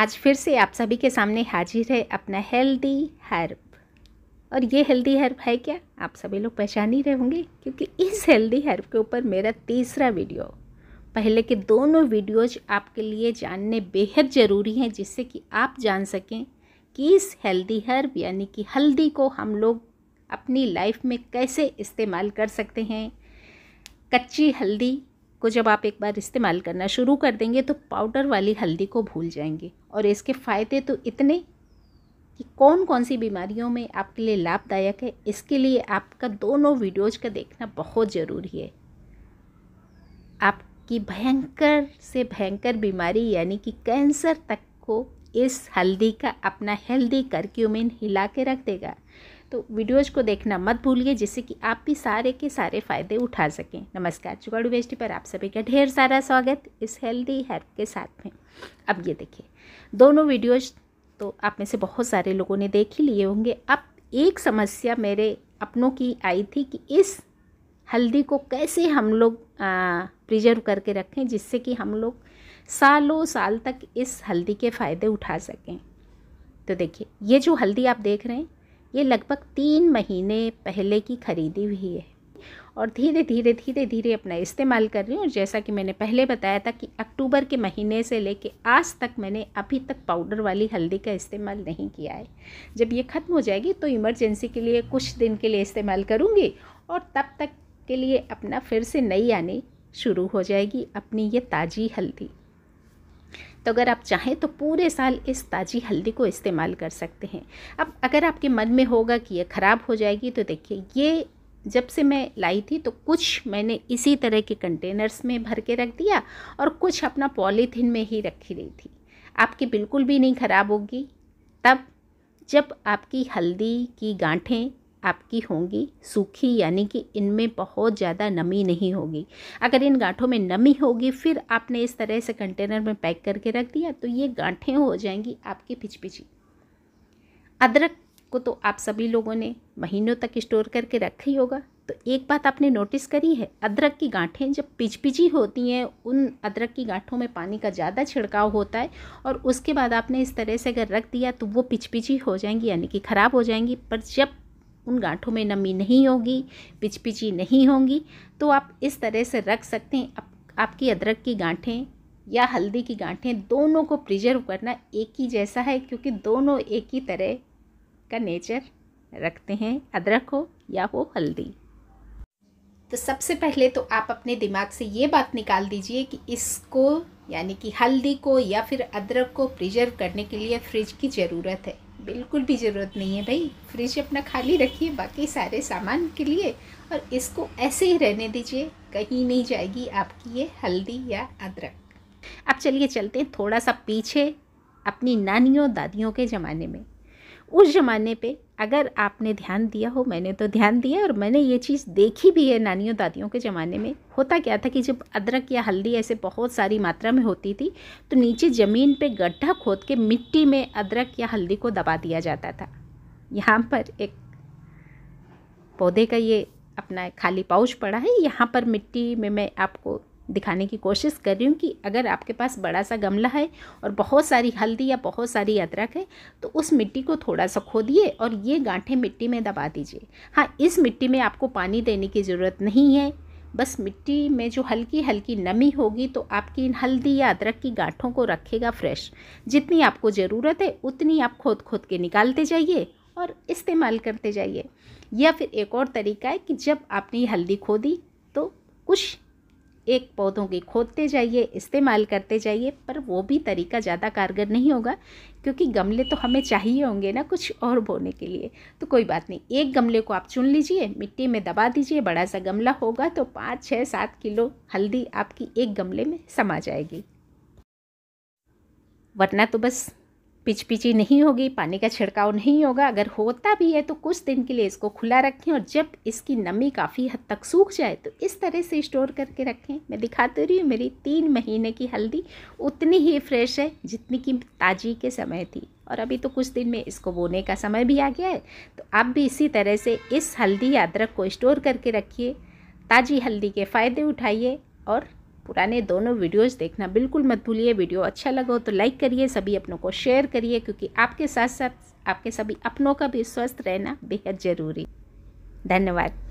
आज फिर से आप सभी के सामने हाजिर है अपना हेल्दी हर्ब और ये हेल्दी हर्ब है क्या आप सभी लोग पहचान ही रहे होंगे क्योंकि इस हेल्दी हर्ब के ऊपर मेरा तीसरा वीडियो पहले के दोनों वीडियोज आपके लिए जानने बेहद ज़रूरी हैं जिससे कि आप जान सकें कि इस हेल्दी हर्ब यानी कि हल्दी को हम लोग अपनी लाइफ में कैसे इस्तेमाल कर सकते हैं कच्ची हल्दी को जब आप एक बार इस्तेमाल करना शुरू कर देंगे तो पाउडर वाली हल्दी को भूल जाएंगे और इसके फ़ायदे तो इतने कि कौन कौन सी बीमारियों में आपके लिए लाभदायक है इसके लिए आपका दोनों वीडियोज का देखना बहुत ज़रूरी है आपकी भयंकर से भयंकर बीमारी यानी कि कैंसर तक को इस हल्दी का अपना हेल्दी करक्यूमिन हिला के रख देगा तो वीडियोज़ को देखना मत भूलिए जिससे कि आप भी सारे के सारे फ़ायदे उठा सकें नमस्कार जुगाड़ू बेस्टी पर आप सभी का ढेर सारा स्वागत इस हेल्दी हैक के साथ में अब ये देखिए दोनों वीडियोज़ तो आप में से बहुत सारे लोगों ने देख ही लिए होंगे अब एक समस्या मेरे अपनों की आई थी कि इस हल्दी को कैसे हम लोग प्रिजर्व करके रखें जिससे कि हम लोग सालों साल तक इस हल्दी के फ़ायदे उठा सकें तो देखिए ये जो हल्दी आप देख रहे हैं ये लगभग तीन महीने पहले की ख़रीदी हुई है और धीरे धीरे धीरे धीरे अपना इस्तेमाल कर रही हूँ और जैसा कि मैंने पहले बताया था कि अक्टूबर के महीने से लेके आज तक मैंने अभी तक पाउडर वाली हल्दी का इस्तेमाल नहीं किया है जब ये ख़त्म हो जाएगी तो इमरजेंसी के लिए कुछ दिन के लिए इस्तेमाल करूँगी और तब तक के लिए अपना फिर से नई आने शुरू हो जाएगी अपनी ये ताज़ी हल्दी तो अगर आप चाहें तो पूरे साल इस ताज़ी हल्दी को इस्तेमाल कर सकते हैं अब अगर आपके मन में होगा कि यह ख़राब हो जाएगी तो देखिए ये जब से मैं लाई थी तो कुछ मैंने इसी तरह के कंटेनर्स में भर के रख दिया और कुछ अपना पॉलीथीन में ही रखी रही थी आपकी बिल्कुल भी नहीं ख़राब होगी तब जब आपकी हल्दी की गांठें आपकी होंगी सूखी यानी कि इनमें बहुत ज़्यादा नमी नहीं होगी अगर इन गांठों में नमी होगी फिर आपने इस तरह से कंटेनर में पैक करके रख दिया तो ये गांठें हो जाएंगी आपकी पिचपिची अदरक को तो आप सभी लोगों ने महीनों तक स्टोर करके रखा ही होगा तो एक बात आपने नोटिस करी है अदरक की गांठें जब पिचपिची होती हैं उन अदरक की गांठों में पानी का ज़्यादा छिड़काव होता है और उसके बाद आपने इस तरह से अगर रख दिया तो वो पिचपिची हो जाएंगी यानी कि ख़राब हो जाएंगी पर जब उन गांठों में नमी नहीं होगी पिचपिची नहीं होंगी तो आप इस तरह से रख सकते हैं आप, आपकी अदरक की गांठें या हल्दी की गांठें दोनों को प्रिजर्व करना एक ही जैसा है क्योंकि दोनों एक ही तरह का नेचर रखते हैं अदरक हो या हो हल्दी तो सबसे पहले तो आप अपने दिमाग से ये बात निकाल दीजिए कि इसको यानी कि हल्दी को या फिर अदरक को प्रिजर्व करने के लिए फ्रिज की ज़रूरत है बिल्कुल भी ज़रूरत नहीं है भाई फ्रिज अपना खाली रखिए बाकी सारे सामान के लिए और इसको ऐसे ही रहने दीजिए कहीं नहीं जाएगी आपकी ये हल्दी या अदरक अब चलिए चलते हैं थोड़ा सा पीछे अपनी नानियों दादियों के ज़माने में उस ज़माने पे अगर आपने ध्यान दिया हो मैंने तो ध्यान दिया और मैंने ये चीज़ देखी भी है नानियों दादियों के ज़माने में होता क्या था कि जब अदरक या हल्दी ऐसे बहुत सारी मात्रा में होती थी तो नीचे ज़मीन पे गड्ढा खोद के मिट्टी में अदरक या हल्दी को दबा दिया जाता था यहाँ पर एक पौधे का ये अपना खाली पाउच पड़ा है यहाँ पर मिट्टी में मैं आपको दिखाने की कोशिश कर रही हूँ कि अगर आपके पास बड़ा सा गमला है और बहुत सारी हल्दी या बहुत सारी अदरक है तो उस मिट्टी को थोड़ा सा खोदिए और ये गांठें मिट्टी में दबा दीजिए हाँ इस मिट्टी में आपको पानी देने की ज़रूरत नहीं है बस मिट्टी में जो हल्की हल्की नमी होगी तो आपकी इन हल्दी या अदरक की गांठों को रखेगा फ्रेश जितनी आपको ज़रूरत है उतनी आप खोद खोद के निकालते जाइए और इस्तेमाल करते जाइए या फिर एक और तरीका है कि जब आपने हल्दी खोदी तो कुछ एक पौधों की खोदते जाइए इस्तेमाल करते जाइए पर वो भी तरीका ज़्यादा कारगर नहीं होगा क्योंकि गमले तो हमें चाहिए होंगे ना कुछ और बोने के लिए तो कोई बात नहीं एक गमले को आप चुन लीजिए मिट्टी में दबा दीजिए बड़ा सा गमला होगा तो पाँच छः सात किलो हल्दी आपकी एक गमले में समा जाएगी वरना तो बस पिचपिची नहीं होगी पानी का छिड़काव नहीं होगा अगर होता भी है तो कुछ दिन के लिए इसको खुला रखें और जब इसकी नमी काफ़ी हद तक सूख जाए तो इस तरह से स्टोर करके रखें मैं दिखाती रही हूँ मेरी तीन महीने की हल्दी उतनी ही फ्रेश है जितनी की ताजी के समय थी और अभी तो कुछ दिन में इसको बोने का समय भी आ गया है तो आप भी इसी तरह से इस हल्दी या अदरक को स्टोर करके रखिए ताज़ी हल्दी के फ़ायदे उठाइए और पुराने दोनों वीडियोस देखना बिल्कुल मत भूलिए वीडियो अच्छा लगा हो तो लाइक करिए सभी अपनों को शेयर करिए क्योंकि आपके साथ साथ आपके सभी अपनों का भी स्वस्थ रहना बेहद ज़रूरी धन्यवाद